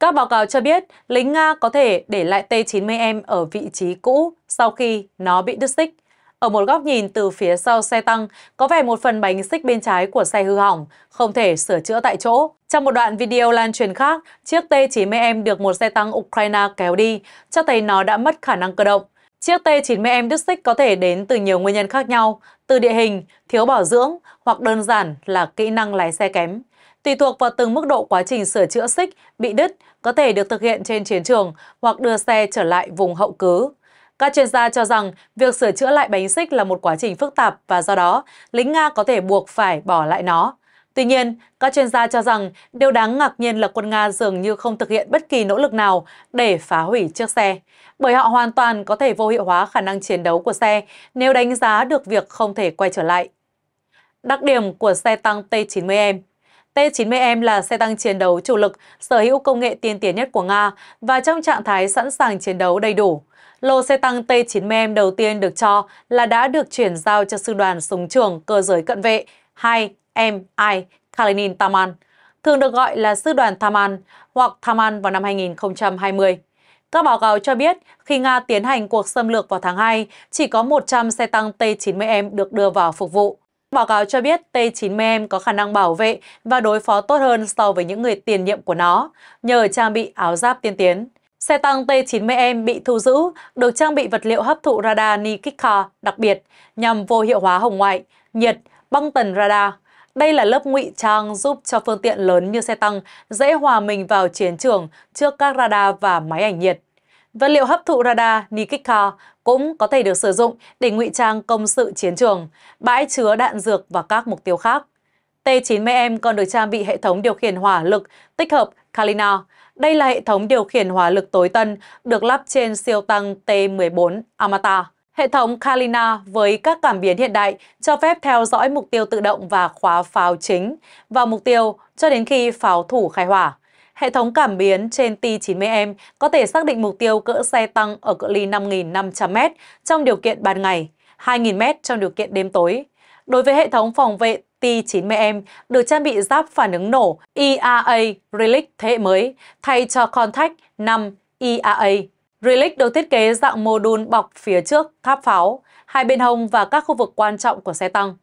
Các báo cáo cho biết, lính Nga có thể để lại T-90M ở vị trí cũ sau khi nó bị đứt xích. Ở một góc nhìn từ phía sau xe tăng, có vẻ một phần bánh xích bên trái của xe hư hỏng, không thể sửa chữa tại chỗ. Trong một đoạn video lan truyền khác, chiếc T-90M được một xe tăng Ukraine kéo đi, cho thấy nó đã mất khả năng cơ động. Chiếc T-90M đứt xích có thể đến từ nhiều nguyên nhân khác nhau, từ địa hình, thiếu bảo dưỡng hoặc đơn giản là kỹ năng lái xe kém. Tùy thuộc vào từng mức độ quá trình sửa chữa xích bị đứt có thể được thực hiện trên chiến trường hoặc đưa xe trở lại vùng hậu cứ. Các chuyên gia cho rằng việc sửa chữa lại bánh xích là một quá trình phức tạp và do đó lính Nga có thể buộc phải bỏ lại nó. Tuy nhiên, các chuyên gia cho rằng điều đáng ngạc nhiên là quân Nga dường như không thực hiện bất kỳ nỗ lực nào để phá hủy chiếc xe, bởi họ hoàn toàn có thể vô hiệu hóa khả năng chiến đấu của xe nếu đánh giá được việc không thể quay trở lại. Đặc điểm của xe tăng T-90M T-90M là xe tăng chiến đấu chủ lực, sở hữu công nghệ tiên tiến nhất của Nga và trong trạng thái sẵn sàng chiến đấu đầy đủ. Lô xe tăng T-90M đầu tiên được cho là đã được chuyển giao cho sư đoàn súng trường cơ giới cận vệ 2MI Kalinin Taman, thường được gọi là sư đoàn Taman hoặc Taman vào năm 2020. Các báo cáo cho biết, khi Nga tiến hành cuộc xâm lược vào tháng 2, chỉ có 100 xe tăng T-90M được đưa vào phục vụ. Báo cáo cho biết T90M có khả năng bảo vệ và đối phó tốt hơn so với những người tiền nhiệm của nó, nhờ trang bị áo giáp tiên tiến. Xe tăng T90M bị thu giữ được trang bị vật liệu hấp thụ radar Nikika đặc biệt nhằm vô hiệu hóa hồng ngoại, nhiệt, băng tần radar. Đây là lớp ngụy trang giúp cho phương tiện lớn như xe tăng dễ hòa mình vào chiến trường trước các radar và máy ảnh nhiệt. Vật liệu hấp thụ radar Nikikar cũng có thể được sử dụng để ngụy trang công sự chiến trường, bãi chứa đạn dược và các mục tiêu khác. T-90M còn được trang bị hệ thống điều khiển hỏa lực tích hợp Kalina. Đây là hệ thống điều khiển hỏa lực tối tân được lắp trên siêu tăng T-14 Amata. Hệ thống Kalina với các cảm biến hiện đại cho phép theo dõi mục tiêu tự động và khóa pháo chính vào mục tiêu cho đến khi pháo thủ khai hỏa. Hệ thống cảm biến trên T90M có thể xác định mục tiêu cỡ xe tăng ở cự ly 5.500m trong điều kiện ban ngày, 2.000m trong điều kiện đêm tối. Đối với hệ thống phòng vệ T90M được trang bị giáp phản ứng nổ IAA e Relic thế hệ mới thay cho Contact 5 IAA e Relic được thiết kế dạng mô đun bọc phía trước tháp pháo, hai bên hông và các khu vực quan trọng của xe tăng.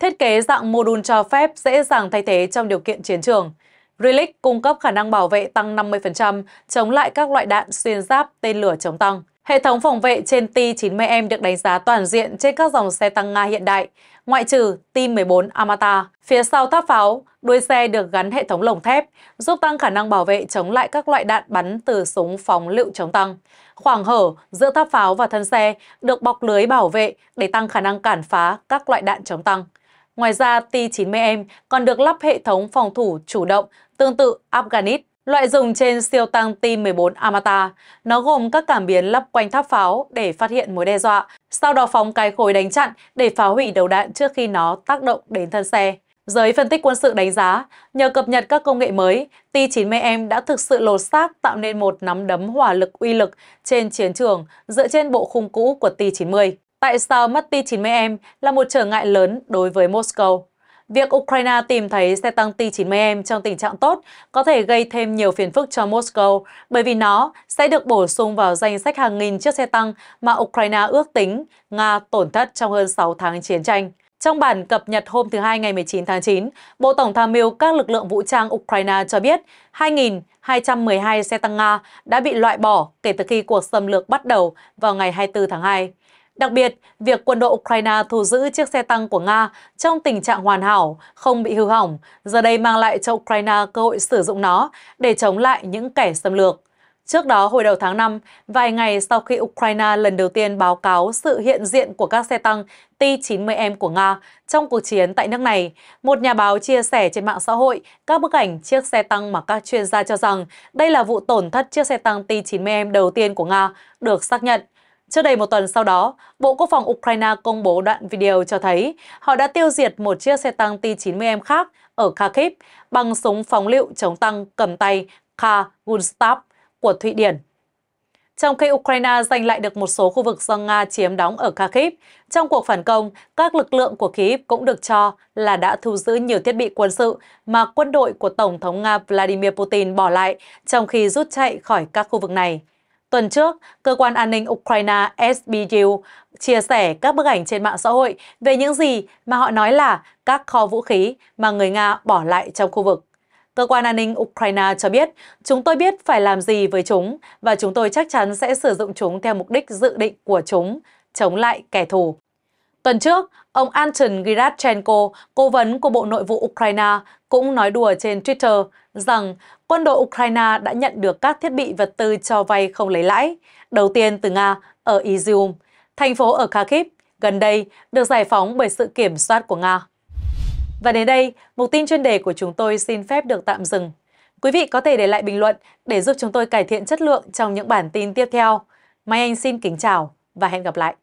Thiết kế dạng mô đun cho phép dễ dàng thay thế trong điều kiện chiến trường. Relic cung cấp khả năng bảo vệ tăng 50%, chống lại các loại đạn xuyên giáp tên lửa chống tăng. Hệ thống phòng vệ trên T-90M được đánh giá toàn diện trên các dòng xe tăng Nga hiện đại, ngoại trừ T-14 Amata. Phía sau tháp pháo, đuôi xe được gắn hệ thống lồng thép, giúp tăng khả năng bảo vệ chống lại các loại đạn bắn từ súng phóng lựu chống tăng. Khoảng hở giữa tháp pháo và thân xe được bọc lưới bảo vệ để tăng khả năng cản phá các loại đạn chống tăng. Ngoài ra, t 90 m còn được lắp hệ thống phòng thủ chủ động tương tự Afghanit, loại dùng trên siêu tăng t 14 Amata. Nó gồm các cảm biến lắp quanh tháp pháo để phát hiện mối đe dọa, sau đó phóng cái khối đánh chặn để phá hủy đầu đạn trước khi nó tác động đến thân xe. Giới phân tích quân sự đánh giá, nhờ cập nhật các công nghệ mới, t 90 m đã thực sự lột xác tạo nên một nắm đấm hỏa lực uy lực trên chiến trường dựa trên bộ khung cũ của t 90 Tại sao mất t 90M là một trở ngại lớn đối với Moscow? Việc Ukraine tìm thấy xe tăng T-90M trong tình trạng tốt có thể gây thêm nhiều phiền phức cho Moscow bởi vì nó sẽ được bổ sung vào danh sách hàng nghìn chiếc xe tăng mà Ukraine ước tính Nga tổn thất trong hơn 6 tháng chiến tranh. Trong bản cập nhật hôm thứ Hai ngày 19 tháng 9, Bộ Tổng tham mưu các lực lượng vũ trang Ukraine cho biết 2.212 xe tăng Nga đã bị loại bỏ kể từ khi cuộc xâm lược bắt đầu vào ngày 24 tháng 2. Đặc biệt, việc quân đội Ukraine thu giữ chiếc xe tăng của Nga trong tình trạng hoàn hảo, không bị hư hỏng, giờ đây mang lại cho Ukraine cơ hội sử dụng nó để chống lại những kẻ xâm lược. Trước đó, hồi đầu tháng 5, vài ngày sau khi Ukraine lần đầu tiên báo cáo sự hiện diện của các xe tăng T-90M của Nga trong cuộc chiến tại nước này, một nhà báo chia sẻ trên mạng xã hội các bức ảnh chiếc xe tăng mà các chuyên gia cho rằng đây là vụ tổn thất chiếc xe tăng T-90M đầu tiên của Nga được xác nhận. Trước đây một tuần sau đó, Bộ Quốc phòng Ukraine công bố đoạn video cho thấy họ đã tiêu diệt một chiếc xe tăng T-90M khác ở Kharkiv bằng súng phóng lựu chống tăng cầm tay Kha Gustav của Thụy Điển. Trong khi Ukraine giành lại được một số khu vực do Nga chiếm đóng ở Kharkiv, trong cuộc phản công, các lực lượng của Kyiv cũng được cho là đã thu giữ nhiều thiết bị quân sự mà quân đội của Tổng thống Nga Vladimir Putin bỏ lại trong khi rút chạy khỏi các khu vực này. Tuần trước, cơ quan an ninh Ukraine SBU chia sẻ các bức ảnh trên mạng xã hội về những gì mà họ nói là các kho vũ khí mà người Nga bỏ lại trong khu vực. Cơ quan an ninh Ukraine cho biết, chúng tôi biết phải làm gì với chúng và chúng tôi chắc chắn sẽ sử dụng chúng theo mục đích dự định của chúng, chống lại kẻ thù. Tuần trước, ông Anton Girachenko, cố vấn của Bộ Nội vụ Ukraine, cũng nói đùa trên Twitter rằng quân đội Ukraine đã nhận được các thiết bị vật tư cho vay không lấy lãi, đầu tiên từ Nga ở Izium, thành phố ở Kharkiv, gần đây được giải phóng bởi sự kiểm soát của Nga. Và đến đây, mục tin chuyên đề của chúng tôi xin phép được tạm dừng. Quý vị có thể để lại bình luận để giúp chúng tôi cải thiện chất lượng trong những bản tin tiếp theo. Mai Anh xin kính chào và hẹn gặp lại.